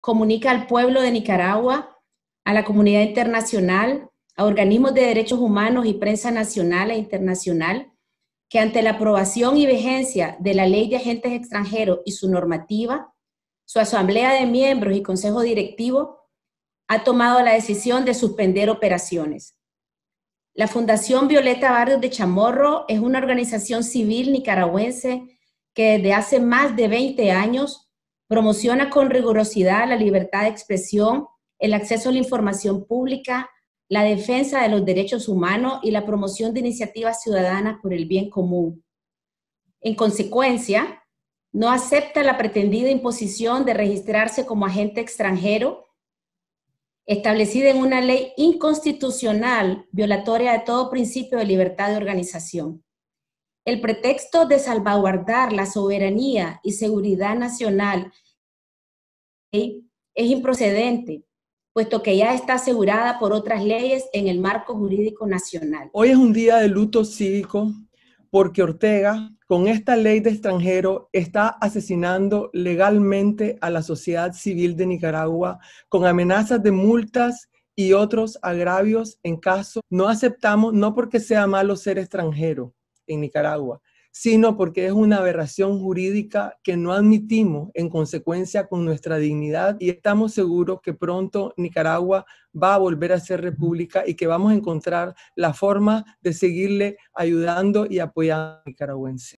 comunica al pueblo de Nicaragua, a la comunidad internacional, a organismos de derechos humanos y prensa nacional e internacional, que ante la aprobación y vigencia de la Ley de Agentes Extranjeros y su normativa, su Asamblea de Miembros y Consejo Directivo ha tomado la decisión de suspender operaciones. La Fundación Violeta Barrios de Chamorro es una organización civil nicaragüense que desde hace más de 20 años Promociona con rigurosidad la libertad de expresión, el acceso a la información pública, la defensa de los derechos humanos y la promoción de iniciativas ciudadanas por el bien común. En consecuencia, no acepta la pretendida imposición de registrarse como agente extranjero, establecida en una ley inconstitucional violatoria de todo principio de libertad de organización. El pretexto de salvaguardar la soberanía y seguridad nacional es improcedente, puesto que ya está asegurada por otras leyes en el marco jurídico nacional. Hoy es un día de luto cívico porque Ortega, con esta ley de extranjero, está asesinando legalmente a la sociedad civil de Nicaragua con amenazas de multas y otros agravios en caso no aceptamos, no porque sea malo ser extranjero, en Nicaragua, sino porque es una aberración jurídica que no admitimos en consecuencia con nuestra dignidad y estamos seguros que pronto Nicaragua va a volver a ser república y que vamos a encontrar la forma de seguirle ayudando y apoyando a nicaragüenses.